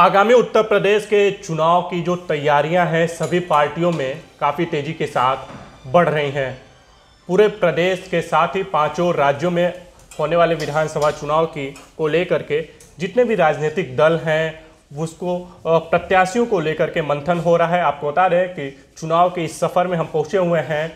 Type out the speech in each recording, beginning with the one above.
आगामी उत्तर प्रदेश के चुनाव की जो तैयारियां हैं सभी पार्टियों में काफ़ी तेज़ी के साथ बढ़ रही हैं पूरे प्रदेश के साथ ही पांचों राज्यों में होने वाले विधानसभा चुनाव की को लेकर के जितने भी राजनीतिक दल हैं उसको प्रत्याशियों को लेकर के मंथन हो रहा है आपको बता दें कि चुनाव के इस सफ़र में हम पहुँचे हुए हैं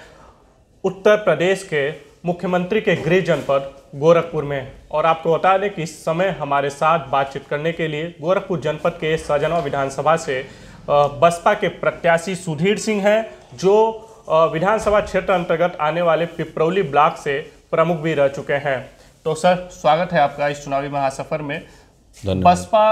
उत्तर प्रदेश के मुख्यमंत्री के गृह जनपद गोरखपुर में और आपको बता दें कि इस समय हमारे साथ बातचीत करने के लिए गोरखपुर जनपद के सजनवा विधानसभा से बसपा के प्रत्याशी सुधीर सिंह हैं जो विधानसभा क्षेत्र अंतर्गत आने वाले पिपरौली ब्लॉक से प्रमुख भी रह चुके हैं तो सर स्वागत है आपका इस चुनावी महासफर में बसपा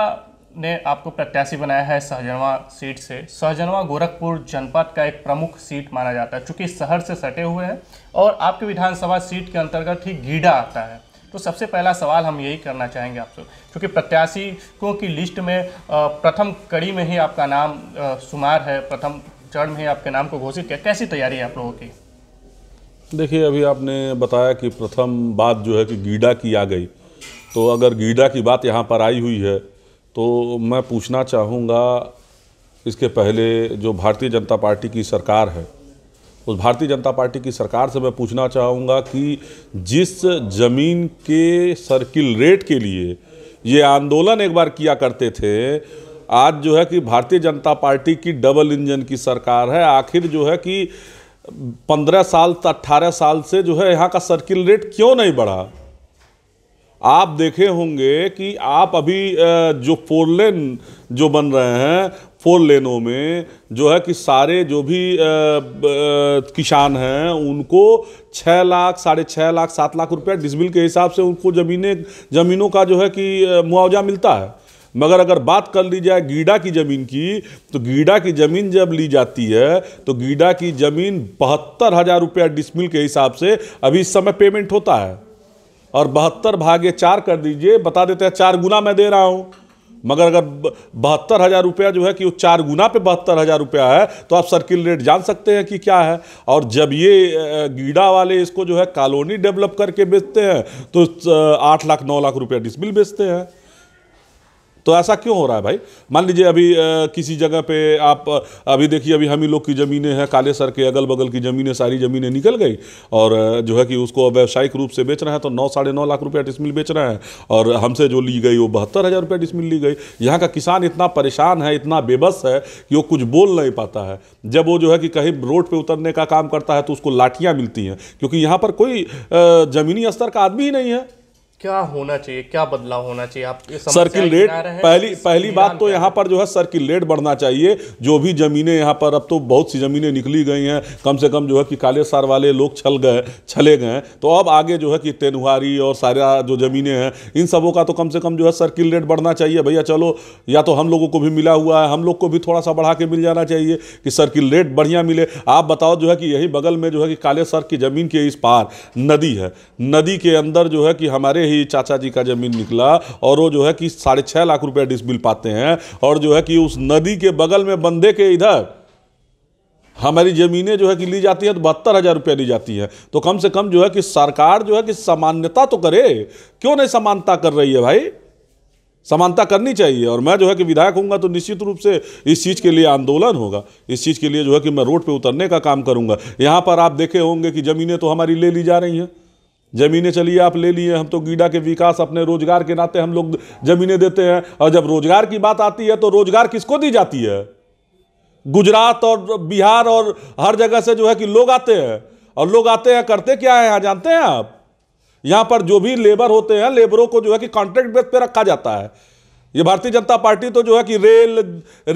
ने आपको प्रत्याशी बनाया है सहजनवा सीट से सहजनवा गोरखपुर जनपद का एक प्रमुख सीट माना जाता है चूँकि शहर से सटे हुए हैं और आपके विधानसभा सीट के अंतर्गत ही गीडा आता है तो सबसे पहला सवाल हम यही करना चाहेंगे आपसे क्योंकि प्रत्याशियों की लिस्ट में प्रथम कड़ी में ही आपका नाम शुमार है प्रथम चरण में ही आपके नाम को घोषित किया कैसी तैयारी है आप लोगों की देखिए अभी आपने बताया कि प्रथम बात जो है कि गीडा की आ गई तो अगर गीडा की बात यहाँ पर आई हुई है तो मैं पूछना चाहूँगा इसके पहले जो भारतीय जनता पार्टी की सरकार है उस भारतीय जनता पार्टी की सरकार से मैं पूछना चाहूँगा कि जिस ज़मीन के सर्किल रेट के लिए ये आंदोलन एक बार किया करते थे आज जो है कि भारतीय जनता पार्टी की डबल इंजन की सरकार है आखिर जो है कि पंद्रह साल अट्ठारह साल से जो है यहाँ का सर्किल रेट क्यों नहीं बढ़ा आप देखे होंगे कि आप अभी जो फोर लेन जो बन रहे हैं फोर लेनों में जो है कि सारे जो भी किसान हैं उनको छः लाख साढ़े छः लाख सात लाख रुपया डिसमिल के हिसाब से उनको ज़मीनें ज़मीनों का जो है कि मुआवजा मिलता है मगर अगर बात कर ली जाए गीडा की ज़मीन की तो गीडा की ज़मीन जब ली जाती है तो गीडा की ज़मीन बहत्तर हज़ार रुपया डिसमिल के हिसाब से अभी इस समय पेमेंट होता है और बहत्तर भागे चार कर दीजिए बता देते हैं चार गुना मैं दे रहा हूँ मगर अगर बहत्तर हज़ार रुपया जो है कि वो चार गुना पे बहत्तर हज़ार रुपया है तो आप सर्किल रेट जान सकते हैं कि क्या है और जब ये गीडा वाले इसको जो है कॉलोनी डेवलप करके बेचते हैं तो आठ लाख नौ लाख रुपया डिसमिल बेचते हैं तो ऐसा क्यों हो रहा है भाई मान लीजिए अभी किसी जगह पे आप अभी देखिए अभी हम ही लोग की ज़मीनें हैं काले सर के अगल बगल की ज़मीनें सारी ज़मीनें निकल गई और जो है कि उसको व्यावसायिक रूप से बेच रहे हैं तो नौ साढ़े नौ लाख रुपया डिसमिल बेच रहे हैं और हमसे जो ली गई वो बहत्तर हज़ार रुपया डिसमिल ली गई यहाँ का किसान इतना परेशान है इतना बेबस है कि वो कुछ बोल नहीं पाता है जब वो जो है कि कहीं रोड पर उतरने का काम करता है तो उसको लाठियाँ मिलती हैं क्योंकि यहाँ पर कोई ज़मीनी स्तर का आदमी ही नहीं है क्या होना चाहिए क्या बदलाव होना चाहिए आप सर्किल रेट पहली पहली बात तो यहाँ पर जो है सर्किल रेट बढ़ना चाहिए जो भी ज़मीनें यहाँ पर अब तो बहुत सी ज़मीनें निकली गई हैं कम से कम जो है कि काले सार वाले लोग छल गए छले गए तो अब आगे जो है कि तेनुहारी और सारा जो ज़मीनें हैं इन सबों का तो कम से कम जो है सर्किल रेट बढ़ना चाहिए भैया चलो या तो हम लोगों को भी मिला हुआ है हम लोग को भी थोड़ा सा बढ़ा के मिल जाना चाहिए कि सर्किल रेट बढ़िया मिले आप बताओ जो है कि यही बगल में जो है कि काले सर की ज़मीन के इस पार नदी है नदी के अंदर जो है कि हमारे ही ही चाचा जी का जमीन निकला और वो जो है कि साढ़े छह लाख रुपया डिस बिल पाते हैं और जो है कि उस नदी के बगल में बंदे के इधर हमारी ज़मीनें जो है कि ली जाती हैं तो बहत्तर हज़ार रुपया ली जाती हैं तो कम से कम जो है कि सरकार जो है कि सामान्यता तो करे क्यों नहीं समानता कर रही है भाई समानता करनी चाहिए और मैं जो है कि विधायक हूँगा तो निश्चित रूप से इस चीज़ के लिए आंदोलन होगा इस चीज़ के लिए जो है कि मैं रोड पर उतरने का काम करूँगा यहाँ पर आप देखे होंगे कि ज़मीनें तो हमारी ले ली जा रही हैं ज़मीनें चलिए आप ले लिए हम तो गीडा के विकास अपने रोजगार के नाते हम लोग ज़मीनें देते हैं और जब रोजगार की बात आती है तो रोजगार किसको दी जाती है गुजरात और बिहार और हर जगह से जो है कि लोग आते हैं और लोग आते हैं करते क्या है यहाँ जानते हैं आप यहाँ पर जो भी लेबर होते हैं लेबरों को जो है कि कॉन्ट्रैक्ट बेस पे रखा जाता है ये भारतीय जनता पार्टी तो जो है कि रेल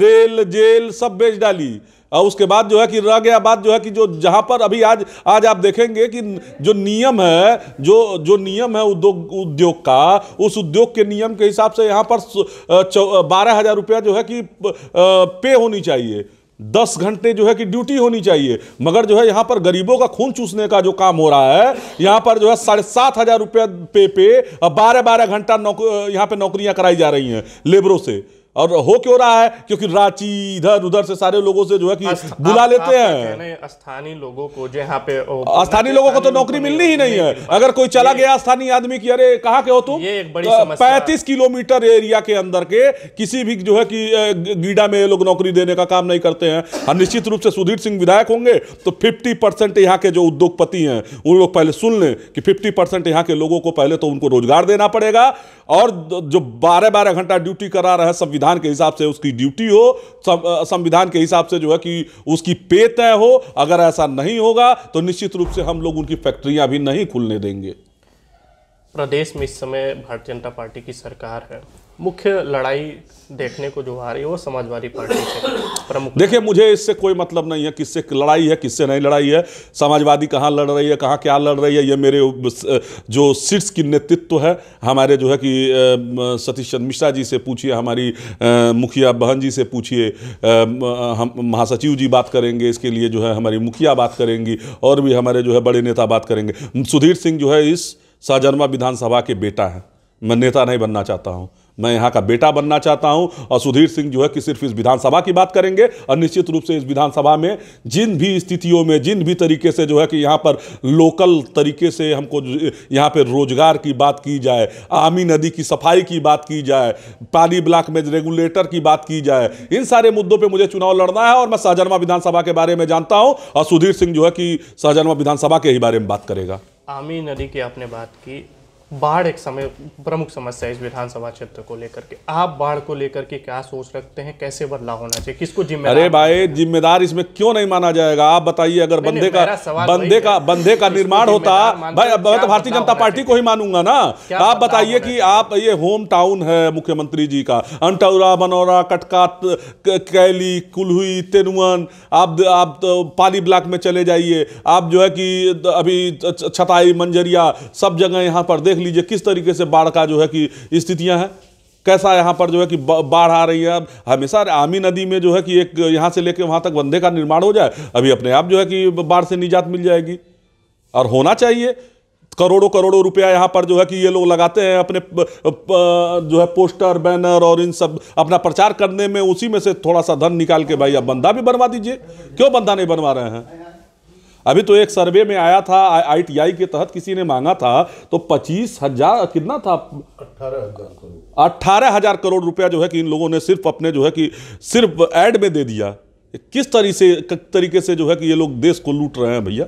रेल जेल सब बेच डाली और उसके बाद जो है कि रह गया बात जो है कि जो जहाँ पर अभी आज आज आप देखेंगे कि जो नियम है जो जो नियम है उद्योग उद्योग का उस उद्योग के नियम के हिसाब से यहाँ पर बारह हज़ार रुपया जो है कि पे होनी चाहिए दस घंटे जो है कि ड्यूटी होनी चाहिए मगर जो है यहाँ पर गरीबों का खून चूसने का जो काम हो रहा है यहाँ पर जो है साढ़े सात हजार रुपये पे पे बारह बारह घंटा नौक यहाँ पे नौकरियाँ कराई जा रही हैं लेबरों से और हो क्यों रहा है क्योंकि रांची इधर उधर से सारे लोगों से जो है कि बुला लेते आप हैं स्थानीय लोगों को यहाँ पे स्थानीय लोगों को तो नौकरी मिलनी ही नहीं है अगर कोई चला गया स्थानीय आदमी की अरे कहाँ के हो तुम तो पैंतीस किलोमीटर एरिया के अंदर के किसी भी जो है कि गीडा में लोग नौकरी देने का काम नहीं करते हैं और हाँ, निश्चित रूप से सुधीर सिंह विधायक होंगे तो फिफ्टी परसेंट यहाँ के जो उद्योगपति हैं उन लोग पहले सुन लें कि फिफ्टी परसेंट यहाँ के लोगों को पहले तो उनको रोजगार देना पड़ेगा और जो बारह बारह घंटा ड्यूटी करा रहे हैं संविधान संविधान के हिसाब से उसकी ड्यूटी हो संविधान के हिसाब से जो है कि उसकी पे तय हो अगर ऐसा नहीं होगा तो निश्चित रूप से हम लोग उनकी फैक्ट्रियां भी नहीं खुलने देंगे प्रदेश में इस समय भारतीय जनता पार्टी की सरकार है मुख्य लड़ाई देखने को जो आ रही है वो समाजवादी पार्टी से प्रमुख देखिए मुझे इससे कोई मतलब नहीं है किससे लड़ाई है किससे नहीं लड़ाई है समाजवादी कहाँ लड़ रही है कहाँ क्या लड़ रही है ये मेरे जो शीर्ष की नेतृत्व है हमारे जो है कि सतीश चंद्र मिश्रा जी से पूछिए हमारी मुखिया बहन जी से पूछिए हम महासचिव जी बात करेंगे इसके लिए जो है हमारी मुखिया बात करेंगी और भी हमारे जो है बड़े नेता बात करेंगे सुधीर सिंह जो है इस सजनमा विधानसभा के बेटा हैं मैं नेता नहीं बनना चाहता हूँ मैं यहाँ का बेटा बनना चाहता हूँ और सुधीर सिंह जो है कि सिर्फ इस विधानसभा की बात करेंगे और निश्चित रूप से इस विधानसभा में जिन भी स्थितियों में जिन भी तरीके से जो है कि यहाँ पर लोकल तरीके से हमको यहाँ पर रोजगार की बात की जाए आमी नदी की सफाई की बात की जाए पानी ब्लॉक में रेगुलेटर की बात की जाए इन सारे मुद्दों पर मुझे चुनाव लड़ना है और मैं सहजनवा विधानसभा के बारे में जानता हूँ और सुधीर सिंह जो है कि सहजनवा विधानसभा के ही बारे में बात करेगा आमी नदी की आपने बात की बाढ़ एक समय प्रमुख समस्या इस विधानसभा क्षेत्र को लेकर के आप बाढ़ को लेकर के क्या सोच रखते हैं कैसे बदलाव होना चाहिए किसको जिम्मेदार अरे भाई जिम्मेदार इसमें क्यों नहीं माना जाएगा आप बताइए अगर बंदे का बंदे का बंदे का निर्माण होता भाई मैं तो भारतीय जनता पार्टी को ही मानूंगा ना आप बताइए कि आप ये होम टाउन है मुख्यमंत्री जी का अंटौरा बनौरा कटका कैली कुल्हुई तेनुअन आप आप तो पाली ब्लॉक में चले जाइए आप जो है कि अभी छताई मंजरिया सब जगह यहाँ पर देख देख लीजिए किस तरीके से बाढ़ का जो है कि स्थितियां हैं कैसा यहाँ पर जो है कि बाढ़ आ रही है हमेशा आमी नदी में जो है कि एक यहाँ से लेकर वहाँ तक बंधे का निर्माण हो जाए अभी अपने आप जो है कि बाढ़ से निजात मिल जाएगी और होना चाहिए करोड़ों करोड़ों रुपया यहाँ पर जो है कि ये लोग लगाते हैं अपने जो है पोस्टर बैनर और इन सब अपना प्रचार करने में उसी में से थोड़ा सा धन निकाल के भाई आप बंदा भी बनवा दीजिए क्यों बंदा नहीं बनवा रहे हैं अभी तो एक सर्वे में आया था आईटीआई के तहत किसी ने मांगा था तो पच्चीस हजार कितना था अट्ठारह हजार करोड़ अट्ठारह हजार करोड़ रुपया जो है कि इन लोगों ने सिर्फ अपने जो है कि सिर्फ एड में दे दिया किस तरीके से तरीके से जो है कि ये लोग देश को लूट रहे हैं भैया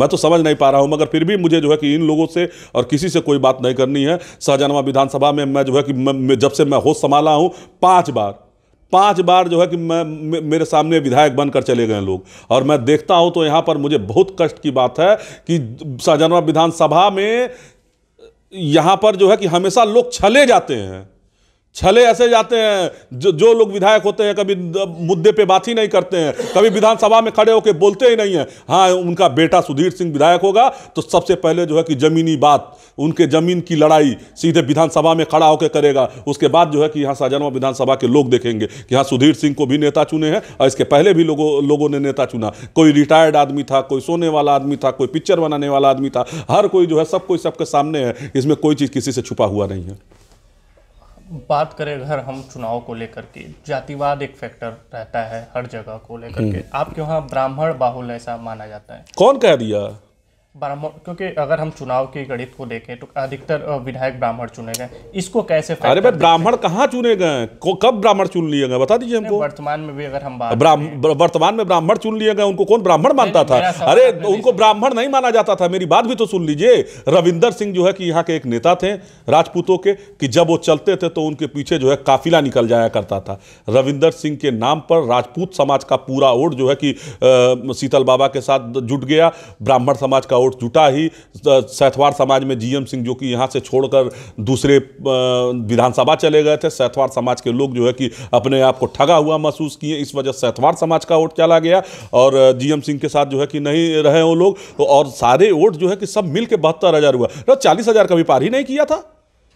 मैं तो समझ नहीं पा रहा हूं मगर फिर भी मुझे जो है कि इन लोगों से और किसी से कोई बात नहीं करनी है शाहजहानवा विधानसभा में मैं जो है कि मैं, जब से मैं होश संभाला हूँ पाँच बार पांच बार जो है कि मैं मेरे सामने विधायक बनकर चले गए लोग और मैं देखता हूं तो यहाँ पर मुझे बहुत कष्ट की बात है कि शाहजहानवा विधानसभा में यहाँ पर जो है कि हमेशा लोग छले जाते हैं छले ऐसे जाते हैं जो जो लोग विधायक होते हैं कभी मुद्दे पे बात ही नहीं करते हैं कभी विधानसभा में खड़े होकर बोलते ही नहीं हैं हाँ उनका बेटा सुधीर सिंह विधायक होगा तो सबसे पहले जो है कि ज़मीनी बात उनके ज़मीन की लड़ाई सीधे विधानसभा में खड़ा होकर करेगा उसके बाद जो है कि यहाँ साजनवा विधानसभा के लोग देखेंगे कि हाँ सुधीर सिंह को भी नेता चुने हैं और इसके पहले भी लोगों लोगों ने नेता चुना कोई रिटायर्ड आदमी था कोई सोने वाला आदमी था कोई पिक्चर बनाने वाला आदमी था हर कोई जो है सब कोई सबके सामने है इसमें कोई चीज़ किसी से छुपा हुआ नहीं है बात करें अगर हम चुनाव को लेकर के जातिवाद एक फैक्टर रहता है हर जगह को लेकर के हम्म। आपके वहाँ ब्राह्मण बाहुल ऐसा माना जाता है कौन कह दिया ब्राह्मण क्योंकि अगर हम चुनाव के गणित को देखें तो अधिकतर विधायक ब्राह्मण चुने गए इसको कैसे अरे भाई ब्राह्मण कहाँ चुने गए कब ब्राह्मण चुन लिए गए बता दीजिए हमको वर्तमान में भी अगर हम वर्तमान में ब्राह्मण चुन लिए गए उनको कौन ब्राह्मण मानता था अरे उनको ब्राह्मण नहीं माना जाता था मेरी बात भी तो सुन लीजिए रविंदर सिंह जो है कि यहाँ के एक नेता थे राजपूतों के कि जब वो चलते थे तो उनके पीछे जो है काफिला निकल जाया करता था रविंदर सिंह के नाम पर राजपूत समाज का पूरा ओट जो है कि शीतल बाबा के साथ जुट गया ब्राह्मण समाज का और जुटा ही सैथवार समाज में जीएम सिंह जो कि यहाँ से छोड़कर दूसरे विधानसभा चले गए थे सैथवार समाज के लोग जो है कि अपने आप को ठगा हुआ महसूस किए इस वजह सैथवार समाज का वोट चला गया और जीएम सिंह के साथ जो है कि नहीं रहे वो लोग और सारे वोट जो है कि सब मिल के बहत्तर हज़ार हुआ तो चालीस हज़ार कभी पार ही नहीं किया था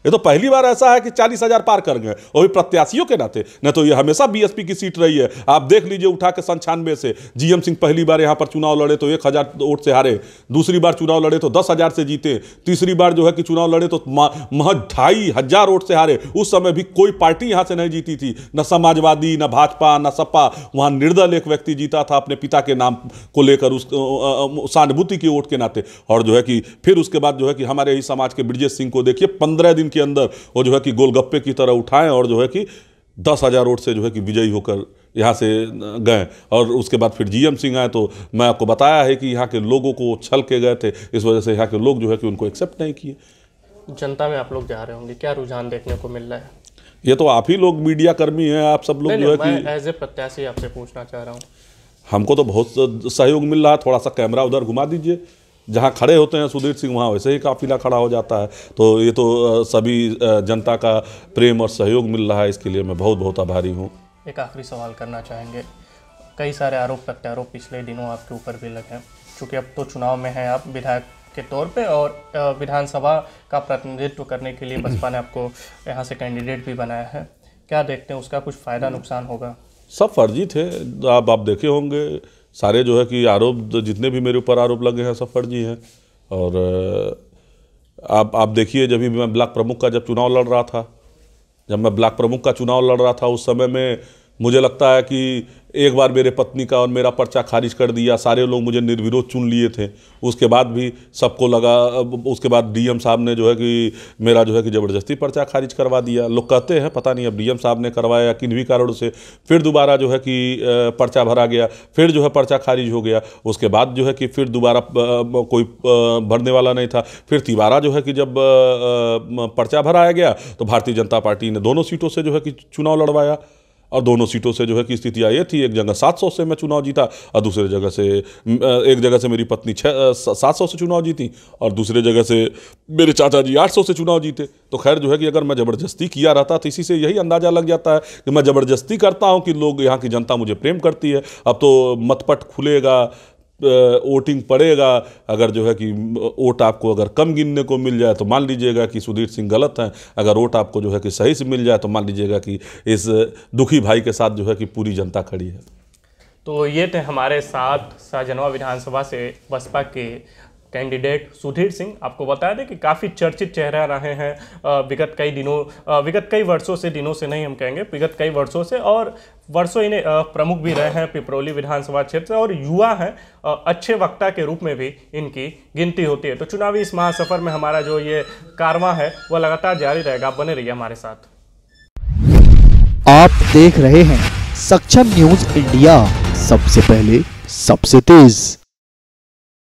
ये तो पहली बार ऐसा है कि चालीस हजार पार कर गए और भी प्रत्याशियों के नाते न तो ये हमेशा बीएसपी की सीट रही है आप देख लीजिए उठा के संछानवे से जीएम सिंह पहली बार यहाँ पर चुनाव लड़े तो एक हजार वोट से हारे दूसरी बार चुनाव लड़े तो दस हजार से जीते तीसरी बार जो है कि चुनाव लड़े तो महज ढाई हजार वोट से हारे उस समय भी कोई पार्टी यहाँ से नहीं जीती थी न समाजवादी न भाजपा न सपा वहाँ निर्दल एक व्यक्ति जीता था अपने पिता के नाम को लेकर उस सहानुभूति की वोट के नाते और जो है कि फिर उसके बाद जो है कि हमारे ही समाज के ब्रिजेश सिंह को देखिए पंद्रह दिन के अंदर और जो है कि गोलगप्पे की तरह उठाएं और जो है कि दस हज़ार वोट से जो है कि विजयी होकर यहाँ से गए और उसके बाद फिर जीएम सिंह आए तो मैं आपको बताया है कि यहाँ के लोगों को छल के गए थे इस वजह से यहाँ के लोग जो है कि उनको एक्सेप्ट नहीं किए जनता में आप लोग जा रहे होंगे क्या रुझान देखने को मिल रहा है ये तो आप ही लोग मीडिया कर्मी हैं आप सब लोग जो है कि एज ए प्रत्याशी आपसे पूछना चाह रहा हूँ हमको तो बहुत सहयोग मिल रहा है थोड़ा सा कैमरा उधर घुमा दीजिए जहाँ खड़े होते हैं सुधीर सिंह वहाँ वैसे ही काफिला खड़ा हो जाता है तो ये तो सभी जनता का प्रेम और सहयोग मिल रहा है इसके लिए मैं बहुत बहुत आभारी हूँ एक आखिरी सवाल करना चाहेंगे कई सारे आरोप प्रत्यारोप पिछले दिनों आपके ऊपर भी लगे चूँकि अब तो चुनाव में हैं आप विधायक के तौर पे और विधानसभा का प्रतिनिधित्व करने के लिए बसपा ने आपको यहाँ से कैंडिडेट भी बनाया है क्या देखते हैं उसका कुछ फ़ायदा नुकसान होगा सब फर्जी थे आप आप देखे होंगे सारे जो है कि आरोप जितने भी मेरे ऊपर आरोप लगे हैं सब फर्जी हैं और आप आप देखिए जब भी मैं ब्लॉक प्रमुख का जब चुनाव लड़ रहा था जब मैं ब्लॉक प्रमुख का चुनाव लड़ रहा था उस समय में मुझे लगता है कि एक बार मेरे पत्नी का और मेरा पर्चा खारिज कर दिया सारे लोग मुझे निर्विरोध चुन लिए थे उसके बाद भी सबको लगा उसके बाद डीएम साहब ने जो है कि मेरा जो है कि ज़बरदस्ती पर्चा खारिज करवा दिया लोग कहते हैं पता नहीं अब डीएम साहब ने करवाया किन भी कारणों से फिर दोबारा जो है कि पर्चा भरा गया फिर जो है पर्चा खारिज हो गया उसके बाद जो है कि फिर दोबारा कोई भरने वाला नहीं था फिर तिबारा जो है कि जब पर्चा भराया गया तो भारतीय जनता पार्टी ने दोनों सीटों से जो है कि चुनाव लड़वाया और दोनों सीटों से जो है कि स्थितियाँ ये थी एक जगह सात सौ से मैं चुनाव जीता और दूसरे जगह से एक जगह से मेरी पत्नी छः सात सौ से चुनाव जीती और दूसरे जगह से मेरे चाचा जी आठ सौ से चुनाव जीते तो खैर जो है कि अगर मैं ज़बरदस्ती किया रहता तो इसी से यही अंदाज़ा लग जाता है कि मैं ज़बरदस्ती करता हूँ कि लोग यहाँ की जनता मुझे प्रेम करती है अब तो मतपट खुलेगा वोटिंग पड़ेगा अगर जो है कि वोट आपको अगर कम गिनने को मिल जाए तो मान लीजिएगा कि सुधीर सिंह गलत हैं अगर वोट आपको जो है कि सही से मिल जाए तो मान लीजिएगा कि इस दुखी भाई के साथ जो है कि पूरी जनता खड़ी है तो ये थे हमारे साथ शाहजनवा विधानसभा से बसपा के कैंडिडेट सुधीर सिंह आपको बता दें कि काफ़ी चर्चित चेहरा रहे हैं विगत कई दिनों विगत कई वर्षों से दिनों से नहीं हम कहेंगे विगत कई वर्षों से और वर्षों इन्हें प्रमुख भी रहे हैं पिपरौली विधानसभा क्षेत्र और युवा हैं अच्छे वक्ता के रूप में भी इनकी गिनती होती है तो चुनावी इस महासफर में हमारा जो ये कारवा है वह लगातार जारी रहेगा बने रहिए हमारे साथ आप देख रहे हैं सक्षम न्यूज इंडिया सबसे पहले सबसे तेज